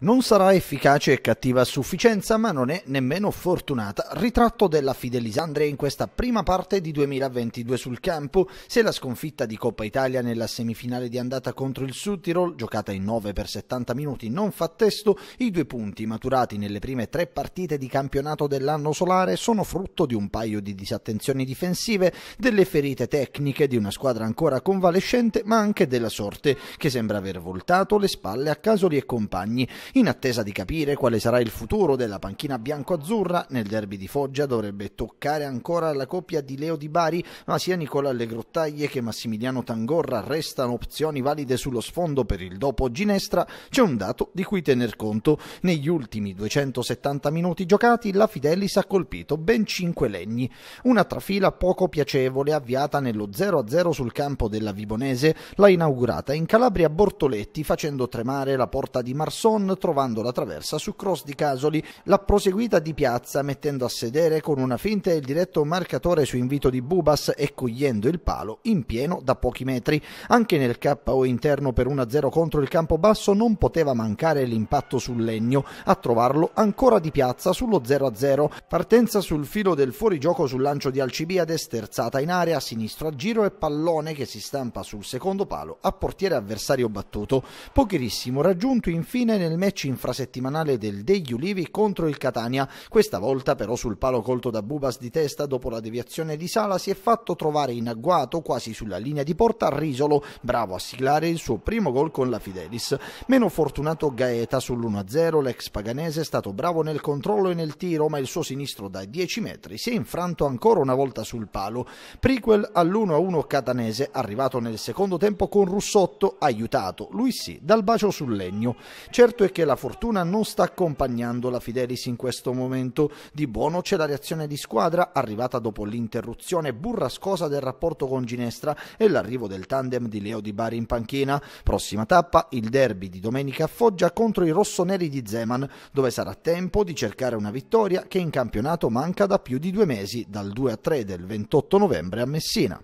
Non sarà efficace e cattiva a sufficienza, ma non è nemmeno fortunata. Ritratto della Fidelisandre in questa prima parte di 2022 sul campo. Se la sconfitta di Coppa Italia nella semifinale di andata contro il Sud Tirol, giocata in 9 per 70 minuti, non fa testo, i due punti maturati nelle prime tre partite di campionato dell'anno solare sono frutto di un paio di disattenzioni difensive, delle ferite tecniche di una squadra ancora convalescente, ma anche della sorte, che sembra aver voltato le spalle a Casoli e compagni in attesa di capire quale sarà il futuro della panchina bianco-azzurra. Nel derby di Foggia dovrebbe toccare ancora la coppia di Leo Di Bari, ma sia Nicola Legrottaglie che Massimiliano Tangorra restano opzioni valide sullo sfondo per il dopo Ginestra. C'è un dato di cui tener conto. Negli ultimi 270 minuti giocati la Fidelis ha colpito ben 5 legni. Una trafila poco piacevole avviata nello 0-0 sul campo della Vibonese l'ha inaugurata in Calabria Bortoletti facendo tremare la porta di Marson trovando la traversa su cross di Casoli. La proseguita di piazza mettendo a sedere con una finta il diretto marcatore su invito di Bubas e cogliendo il palo in pieno da pochi metri. Anche nel KO interno per 1-0 contro il campo basso non poteva mancare l'impatto sul legno, a trovarlo ancora di piazza sullo 0-0. Partenza sul filo del fuorigioco sul lancio di Alcibiade, sterzata in area, sinistro a giro e pallone che si stampa sul secondo palo a portiere avversario battuto. Pochirissimo raggiunto infine nel mezzo match infrasettimanale del degli Ulivi contro il Catania. Questa volta però sul palo colto da Bubas di testa dopo la deviazione di Sala si è fatto trovare in agguato quasi sulla linea di porta Risolo, bravo a siglare il suo primo gol con la Fidelis. Meno fortunato Gaeta sull'1-0, l'ex paganese è stato bravo nel controllo e nel tiro, ma il suo sinistro da 10 metri si è infranto ancora una volta sul palo. Prequel all'1-1 catanese, arrivato nel secondo tempo con Russotto, aiutato, lui sì, dal bacio sul legno. Certo è che perché la fortuna non sta accompagnando la Fidelis in questo momento. Di buono c'è la reazione di squadra arrivata dopo l'interruzione burrascosa del rapporto con Ginestra e l'arrivo del tandem di Leo Di Bari in panchina. Prossima tappa il derby di domenica a Foggia contro i rossoneri di Zeman, dove sarà tempo di cercare una vittoria che in campionato manca da più di due mesi, dal 2 a 3 del 28 novembre a Messina.